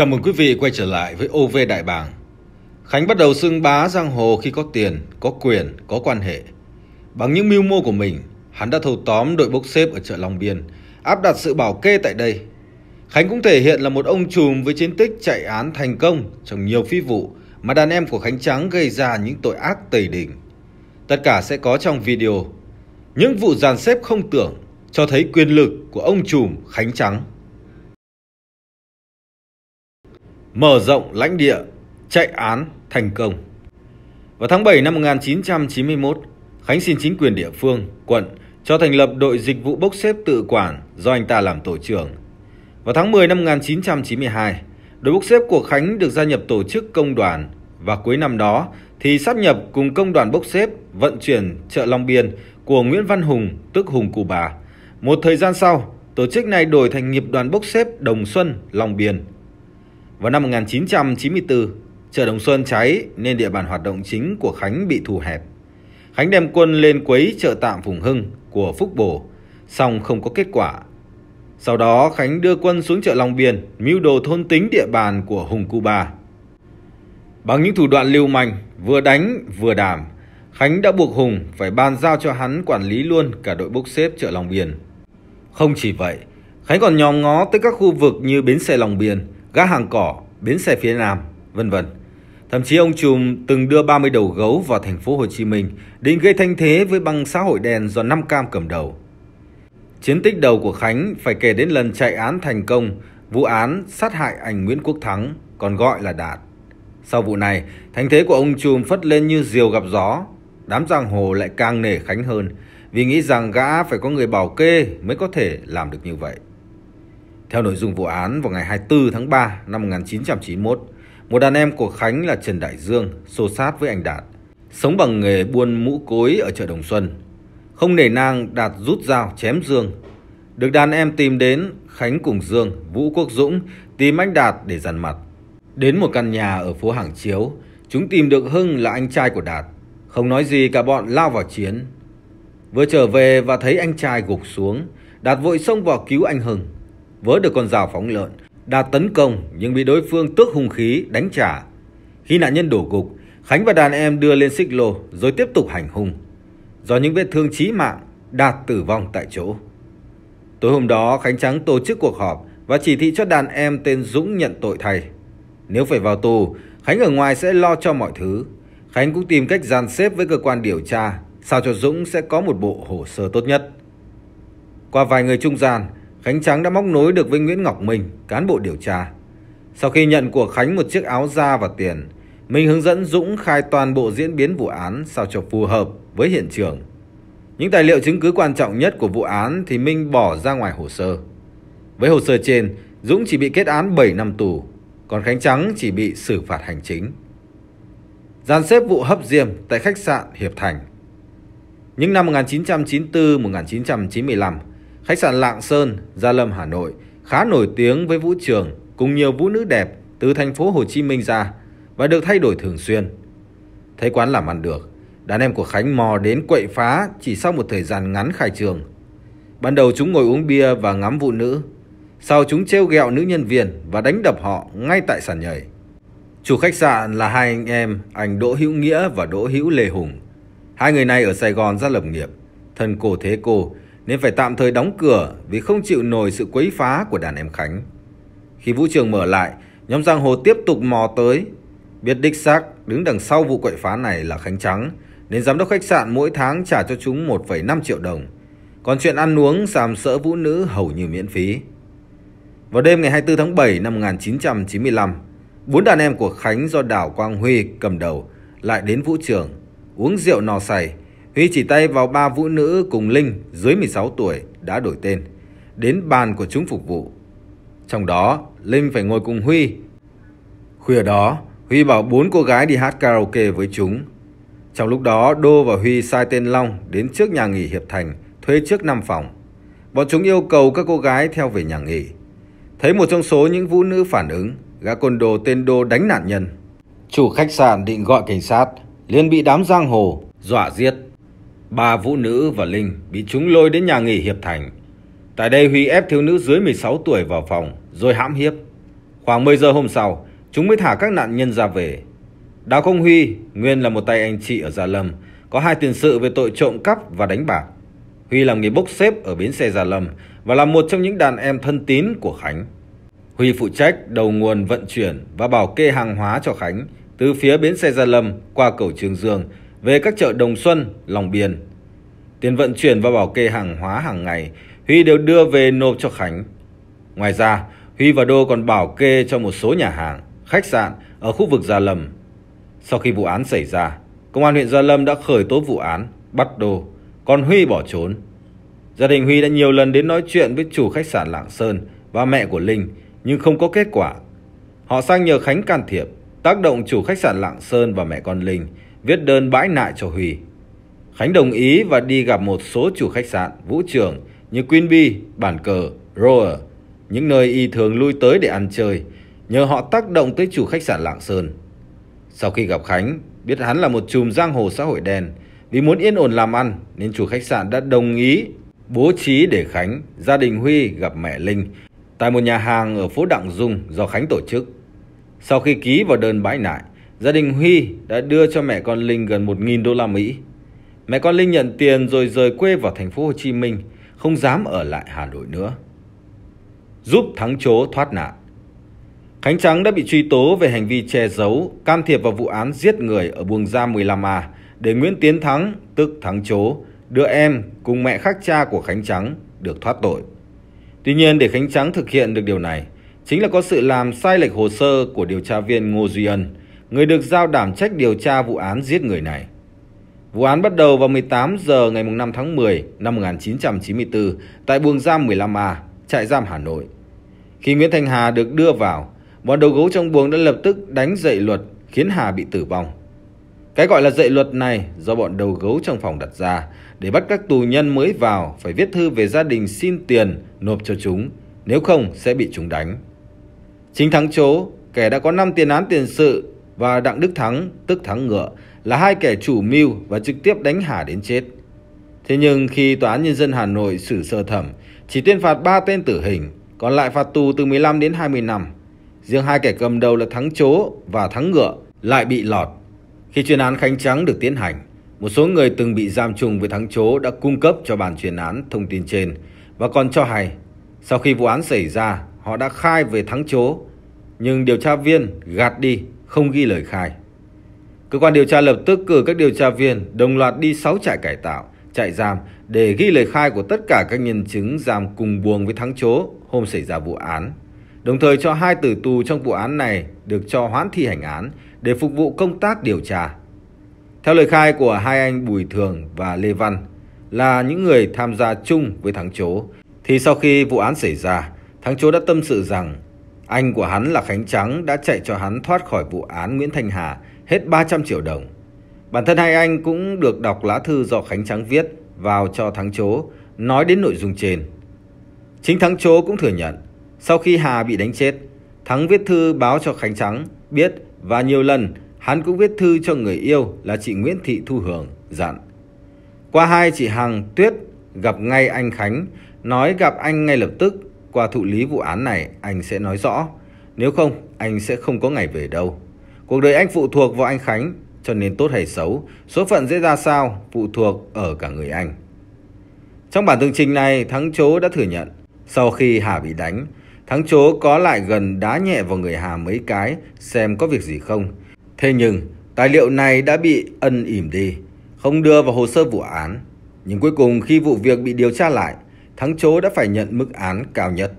Chào mừng quý vị quay trở lại với OV Đại Bàng. Khánh bắt đầu xưng bá giang hồ khi có tiền, có quyền, có quan hệ. Bằng những mưu mô của mình, hắn đã thâu tóm đội bốc xếp ở chợ Long Biên, áp đặt sự bảo kê tại đây. Khánh cũng thể hiện là một ông trùm với chiến tích chạy án thành công trong nhiều phi vụ mà đàn em của Khánh Trắng gây ra những tội ác tẩy đỉnh. Tất cả sẽ có trong video. Những vụ dàn xếp không tưởng cho thấy quyền lực của ông trùm Khánh Trắng. mở rộng lãnh địa, chạy án thành công. Vào tháng 7 năm 1991, Khánh xin chính quyền địa phương, quận cho thành lập đội dịch vụ bốc xếp tự quản do anh ta làm tổ trưởng. Vào tháng 10 năm 1992, đội bốc xếp của Khánh được gia nhập tổ chức công đoàn và cuối năm đó thì sáp nhập cùng công đoàn bốc xếp vận chuyển chợ Long Biên của Nguyễn Văn Hùng tức Hùng Cù Bà. Một thời gian sau, tổ chức này đổi thành nghiệp đoàn bốc xếp Đồng Xuân Long Biên vào năm 1994, chợ Đồng Xuân cháy nên địa bàn hoạt động chính của Khánh bị thu hẹp. Khánh đem quân lên quấy chợ tạm Phùng Hưng của Phúc Bổ, song không có kết quả. Sau đó Khánh đưa quân xuống chợ Long Biên, mưu đồ thôn tính địa bàn của Hùng Cuba. Bằng những thủ đoạn lưu manh, vừa đánh vừa đàm, Khánh đã buộc Hùng phải ban giao cho hắn quản lý luôn cả đội bốc xếp chợ Long Biên. Không chỉ vậy, Khánh còn nhòm ngó tới các khu vực như bến xe Long Biên – gã hàng cỏ, bến xe phía Nam, vân vân. Thậm chí ông Trùm từng đưa 30 đầu gấu vào thành phố Hồ Chí Minh định gây thanh thế với băng xã hội đen do Nam Cam cầm đầu. Chiến tích đầu của Khánh phải kể đến lần chạy án thành công vụ án sát hại anh Nguyễn Quốc Thắng, còn gọi là Đạt. Sau vụ này, thanh thế của ông Trùm phất lên như diều gặp gió. Đám giang hồ lại càng nể Khánh hơn vì nghĩ rằng gã phải có người bảo kê mới có thể làm được như vậy. Theo nội dung vụ án, vào ngày 24 tháng 3 năm 1991, một đàn em của Khánh là Trần Đại Dương xô sát với anh Đạt, sống bằng nghề buôn mũ cối ở chợ Đồng Xuân. Không nể nang, Đạt rút dao chém Dương. Được đàn em tìm đến, Khánh cùng Dương, Vũ Quốc Dũng tìm anh Đạt để dằn mặt. Đến một căn nhà ở phố Hàng Chiếu, chúng tìm được Hưng là anh trai của Đạt. Không nói gì cả bọn lao vào chiến. Vừa trở về và thấy anh trai gục xuống, Đạt vội xông vào cứu anh Hưng với được con dao phóng lợn, đạt tấn công nhưng bị đối phương tước hung khí đánh trả. Khi nạn nhân đổ gục, Khánh và đàn em đưa lên xích lô rồi tiếp tục hành hung. Do những vết thương chí mạng, Đạt tử vong tại chỗ. Tối hôm đó, Khánh Trắng tổ chức cuộc họp và chỉ thị cho đàn em tên Dũng nhận tội thay. Nếu phải vào tù, Khánh ở ngoài sẽ lo cho mọi thứ. Khánh cũng tìm cách dàn xếp với cơ quan điều tra, sao cho Dũng sẽ có một bộ hồ sơ tốt nhất. Qua vài người trung gian, Khánh Trắng đã móc nối được với Nguyễn Ngọc Minh, cán bộ điều tra. Sau khi nhận của Khánh một chiếc áo da và tiền, Minh hướng dẫn Dũng khai toàn bộ diễn biến vụ án sao cho phù hợp với hiện trường. Những tài liệu chứng cứ quan trọng nhất của vụ án thì Minh bỏ ra ngoài hồ sơ. Với hồ sơ trên, Dũng chỉ bị kết án 7 năm tù, còn Khánh Trắng chỉ bị xử phạt hành chính. Giàn xếp vụ hấp diêm tại khách sạn Hiệp Thành. Những năm 1994-1995, Khách sạn Lạng Sơn, Gia Lâm, Hà Nội khá nổi tiếng với vũ trường cùng nhiều vũ nữ đẹp từ thành phố Hồ Chí Minh ra và được thay đổi thường xuyên. Thấy quán làm ăn được, đàn em của Khánh mò đến quậy phá chỉ sau một thời gian ngắn khai trường. Ban đầu chúng ngồi uống bia và ngắm vụ nữ. Sau chúng treo gẹo nữ nhân viên và đánh đập họ ngay tại sàn nhảy. Chủ khách sạn là hai anh em, anh Đỗ Hữu Nghĩa và Đỗ Hữu Lê Hùng. Hai người này ở Sài Gòn ra lập nghiệp, thân cô thế cô nên phải tạm thời đóng cửa vì không chịu nổi sự quấy phá của đàn em Khánh. Khi vũ trường mở lại, nhóm giang hồ tiếp tục mò tới. Biết đích xác đứng đằng sau vụ quậy phá này là Khánh Trắng, nên giám đốc khách sạn mỗi tháng trả cho chúng 1,5 triệu đồng. Còn chuyện ăn uống sàm sỡ vũ nữ hầu như miễn phí. Vào đêm ngày 24 tháng 7 năm 1995, bốn đàn em của Khánh do Đào Quang Huy cầm đầu lại đến vũ trường, uống rượu nò say, Huy chỉ tay vào ba vũ nữ cùng Linh dưới 16 tuổi đã đổi tên, đến bàn của chúng phục vụ. Trong đó, Linh phải ngồi cùng Huy. Khuya đó, Huy bảo bốn cô gái đi hát karaoke với chúng. Trong lúc đó, Đô và Huy sai tên Long đến trước nhà nghỉ Hiệp Thành, thuê trước 5 phòng. Bọn chúng yêu cầu các cô gái theo về nhà nghỉ. Thấy một trong số những vũ nữ phản ứng, gã côn đồ tên Đô đánh nạn nhân. Chủ khách sạn định gọi cảnh sát, liền bị đám giang hồ dọa giết. Ba vũ nữ và Linh bị chúng lôi đến nhà nghỉ Hiệp Thành. Tại đây Huy ép thiếu nữ dưới 16 tuổi vào phòng rồi hãm hiếp. Khoảng 10 giờ hôm sau, chúng mới thả các nạn nhân ra về. Đào Công Huy, nguyên là một tay anh chị ở Gia Lâm, có hai tiền sự về tội trộm cắp và đánh bạc. Huy làm nghề bốc xếp ở bến xe Gia Lâm và là một trong những đàn em thân tín của Khánh. Huy phụ trách đầu nguồn vận chuyển và bảo kê hàng hóa cho Khánh từ phía bến xe Gia Lâm qua cầu Trường Dương về các chợ Đồng Xuân, Lòng Biên. Tiền vận chuyển và bảo kê hàng hóa hàng ngày, Huy đều đưa về nộp cho Khánh. Ngoài ra, Huy và Đô còn bảo kê cho một số nhà hàng, khách sạn ở khu vực Gia Lâm. Sau khi vụ án xảy ra, Công an huyện Gia Lâm đã khởi tố vụ án, bắt Đô, còn Huy bỏ trốn. Gia đình Huy đã nhiều lần đến nói chuyện với chủ khách sạn Lạng Sơn và mẹ của Linh, nhưng không có kết quả. Họ sang nhờ Khánh can thiệp, tác động chủ khách sạn Lạng Sơn và mẹ con Linh – viết đơn bãi nại cho Huy. Khánh đồng ý và đi gặp một số chủ khách sạn, vũ trường như Queen Bee, Bản Cờ, Roer, những nơi y thường lui tới để ăn chơi, nhờ họ tác động tới chủ khách sạn Lạng Sơn. Sau khi gặp Khánh, biết hắn là một chùm giang hồ xã hội đen, vì muốn yên ổn làm ăn nên chủ khách sạn đã đồng ý bố trí để Khánh, gia đình Huy gặp mẹ Linh tại một nhà hàng ở phố Đặng Dung do Khánh tổ chức. Sau khi ký vào đơn bãi nại, Gia đình Huy đã đưa cho mẹ con Linh gần 1.000 đô la Mỹ. Mẹ con Linh nhận tiền rồi rời quê vào thành phố Hồ Chí Minh, không dám ở lại Hà Nội nữa. Giúp thắng chố thoát nạn. Khánh Trắng đã bị truy tố về hành vi che giấu, can thiệp vào vụ án giết người ở Buồng Giam 15A để Nguyễn Tiến Thắng, tức Thắng Chố, đưa em cùng mẹ khác cha của Khánh Trắng được thoát tội. Tuy nhiên để Khánh Trắng thực hiện được điều này, chính là có sự làm sai lệch hồ sơ của điều tra viên Ngô Duy Ân người được giao đảm trách điều tra vụ án giết người này. Vụ án bắt đầu vào 18 giờ ngày 5 tháng 10 năm 1994 tại buồng giam 15A, trại giam Hà Nội. Khi Nguyễn Thanh Hà được đưa vào, bọn đầu gấu trong buồng đã lập tức đánh dậy luật khiến Hà bị tử vong. Cái gọi là dậy luật này do bọn đầu gấu trong phòng đặt ra để bắt các tù nhân mới vào phải viết thư về gia đình xin tiền nộp cho chúng, nếu không sẽ bị chúng đánh. Chính thắng chố, kẻ đã có 5 tiền án tiền sự và Đặng Đức Thắng, tức Thắng Ngựa, là hai kẻ chủ mưu và trực tiếp đánh Hà đến chết. Thế nhưng khi Tòa án Nhân dân Hà Nội xử sơ thẩm, chỉ tuyên phạt 3 tên tử hình, còn lại phạt tù từ 15 đến 20 năm. Riêng hai kẻ cầm đầu là Thắng Chố và Thắng Ngựa lại bị lọt. Khi chuyên án Khánh Trắng được tiến hành, một số người từng bị giam chung với Thắng Chố đã cung cấp cho bàn chuyên án thông tin trên và còn cho hay, sau khi vụ án xảy ra, họ đã khai về Thắng Chố, nhưng điều tra viên gạt đi không ghi lời khai. Cơ quan điều tra lập tức cử các điều tra viên đồng loạt đi 6 trại cải tạo, trại giam để ghi lời khai của tất cả các nhân chứng giam cùng buồng với thắng chố hôm xảy ra vụ án. Đồng thời cho hai tử tù trong vụ án này được cho hoãn thi hành án để phục vụ công tác điều tra. Theo lời khai của hai anh Bùi Thường và Lê Văn là những người tham gia chung với thắng chố, thì sau khi vụ án xảy ra, thắng chố đã tâm sự rằng anh của hắn là Khánh Trắng đã chạy cho hắn thoát khỏi vụ án Nguyễn Thanh Hà hết 300 triệu đồng. Bản thân hai anh cũng được đọc lá thư do Khánh Trắng viết vào cho Thắng Chố nói đến nội dung trên. Chính Thắng Chố cũng thừa nhận, sau khi Hà bị đánh chết, Thắng viết thư báo cho Khánh Trắng biết và nhiều lần hắn cũng viết thư cho người yêu là chị Nguyễn Thị Thu Hưởng dặn. Qua hai chị Hằng, Tuyết gặp ngay anh Khánh, nói gặp anh ngay lập tức qua thụ lý vụ án này, anh sẽ nói rõ. Nếu không, anh sẽ không có ngày về đâu. Cuộc đời anh phụ thuộc vào anh Khánh, cho nên tốt hay xấu, số phận sẽ ra sao, phụ thuộc ở cả người anh. Trong bản tường trình này, Thắng Chố đã thừa nhận, sau khi Hà bị đánh, Thắng Chố có lại gần đá nhẹ vào người Hà mấy cái xem có việc gì không. Thế nhưng, tài liệu này đã bị ân ỉm đi, không đưa vào hồ sơ vụ án. Nhưng cuối cùng khi vụ việc bị điều tra lại, thắng chố đã phải nhận mức án cao nhất.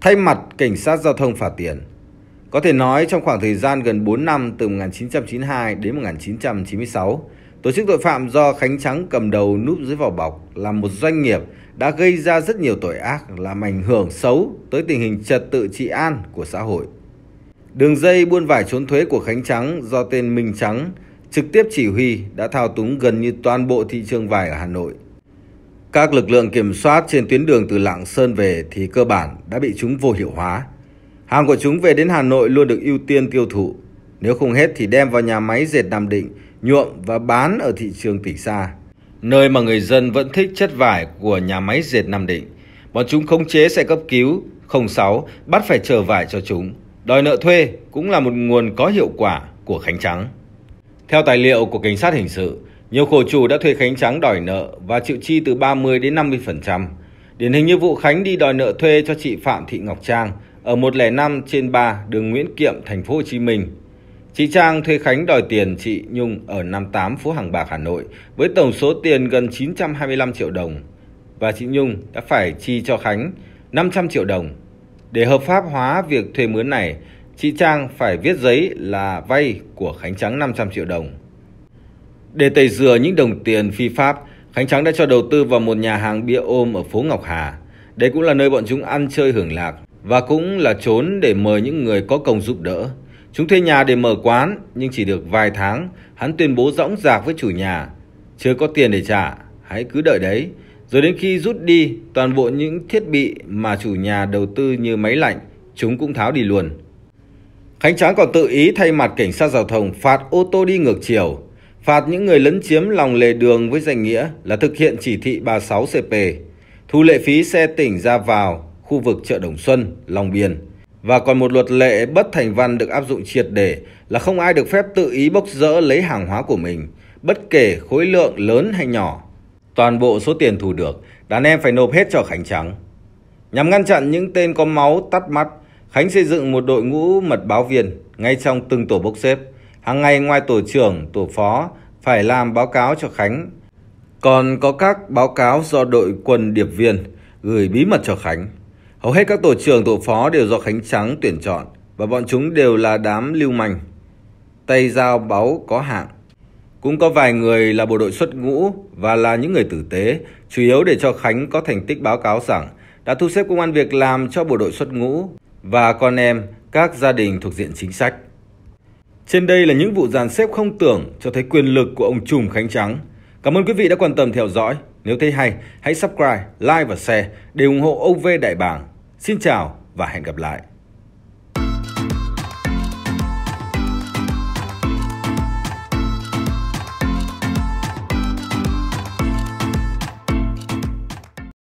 Thay mặt cảnh sát giao thông phạt tiền, có thể nói trong khoảng thời gian gần 4 năm từ 1992 đến 1996, tổ chức tội phạm do Khánh Trắng cầm đầu núp dưới vỏ bọc là một doanh nghiệp đã gây ra rất nhiều tội ác làm ảnh hưởng xấu tới tình hình trật tự trị an của xã hội. Đường dây buôn vải trốn thuế của Khánh Trắng do tên Minh Trắng trực tiếp chỉ huy đã thao túng gần như toàn bộ thị trường vải ở Hà Nội – các lực lượng kiểm soát trên tuyến đường từ Lạng Sơn về thì cơ bản đã bị chúng vô hiệu hóa. Hàng của chúng về đến Hà Nội luôn được ưu tiên tiêu thụ. Nếu không hết thì đem vào nhà máy dệt Nam Định, nhuộm và bán ở thị trường tỉnh xa. Nơi mà người dân vẫn thích chất vải của nhà máy dệt Nam Định. Bọn chúng khống chế xe cấp cứu, 06 bắt phải chờ vải cho chúng. Đòi nợ thuê cũng là một nguồn có hiệu quả của Khánh Trắng. Theo tài liệu của Cảnh sát Hình sự, nhiều khổ chủ đã thuê Khánh Trắng đòi nợ và chịu chi từ 30 đến 50%. Điển hình như vụ Khánh đi đòi nợ thuê cho chị Phạm Thị Ngọc Trang ở 105 trên 3 đường Nguyễn Kiệm, thành phố Hồ Chí Minh. Chị Trang thuê Khánh đòi tiền chị Nhung ở 58 phố Hàng Bạc, Hà Nội với tổng số tiền gần 925 triệu đồng và chị Nhung đã phải chi cho Khánh 500 triệu đồng. Để hợp pháp hóa việc thuê mướn này, chị Trang phải viết giấy là vay của Khánh Trắng 500 triệu đồng. Để tẩy rửa những đồng tiền phi pháp, Khánh Trắng đã cho đầu tư vào một nhà hàng bia ôm ở phố Ngọc Hà. Đây cũng là nơi bọn chúng ăn chơi hưởng lạc và cũng là trốn để mời những người có công giúp đỡ. Chúng thuê nhà để mở quán, nhưng chỉ được vài tháng, hắn tuyên bố rõng rạc với chủ nhà. Chưa có tiền để trả, hãy cứ đợi đấy. Rồi đến khi rút đi, toàn bộ những thiết bị mà chủ nhà đầu tư như máy lạnh, chúng cũng tháo đi luôn. Khánh Tráng còn tự ý thay mặt cảnh sát giao thông phạt ô tô đi ngược chiều, phạt những người lấn chiếm lòng lề đường với danh nghĩa là thực hiện chỉ thị 36 CP, thu lệ phí xe tỉnh ra vào khu vực chợ Đồng Xuân, Long Biên. Và còn một luật lệ bất thành văn được áp dụng triệt để là không ai được phép tự ý bốc rỡ lấy hàng hóa của mình, bất kể khối lượng lớn hay nhỏ. Toàn bộ số tiền thu được, đàn em phải nộp hết cho Khánh Trắng. Nhằm ngăn chặn những tên có máu tắt mắt, Khánh xây dựng một đội ngũ mật báo viên ngay trong từng tổ bốc xếp. Hàng ngày ngoài tổ trưởng, tổ phó phải làm báo cáo cho Khánh. Còn có các báo cáo do đội quân điệp viên gửi bí mật cho Khánh. Hầu hết các tổ trưởng, tổ phó đều do Khánh Trắng tuyển chọn và bọn chúng đều là đám lưu manh. Tay giao báo có hạng. Cũng có vài người là bộ đội xuất ngũ và là những người tử tế, chủ yếu để cho Khánh có thành tích báo cáo rằng đã thu xếp công an việc làm cho bộ đội xuất ngũ và con em các gia đình thuộc diện chính sách. Trên đây là những vụ dàn xếp không tưởng cho thấy quyền lực của ông trùm Khánh Trắng. Cảm ơn quý vị đã quan tâm theo dõi. Nếu thấy hay, hãy subscribe, like và share để ủng hộ OV Đại Bàng. Xin chào và hẹn gặp lại.